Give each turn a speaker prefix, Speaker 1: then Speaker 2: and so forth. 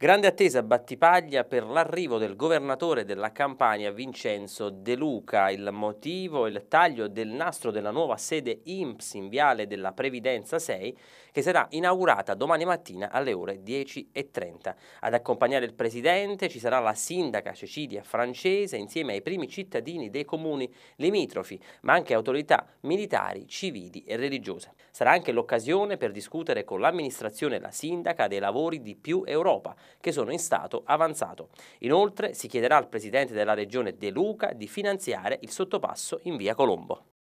Speaker 1: Grande attesa a Battipaglia per l'arrivo del governatore della Campania Vincenzo De Luca. Il motivo è il taglio del nastro della nuova sede IMPS in Viale della Previdenza 6 che sarà inaugurata domani mattina alle ore 10.30. Ad accompagnare il presidente ci sarà la sindaca Cecilia Francese insieme ai primi cittadini dei comuni limitrofi, ma anche autorità militari, civili e religiose. Sarà anche l'occasione per discutere con l'amministrazione e la sindaca dei lavori di più Europa che sono in stato avanzato. Inoltre si chiederà al presidente della regione De Luca di finanziare il sottopasso in via Colombo.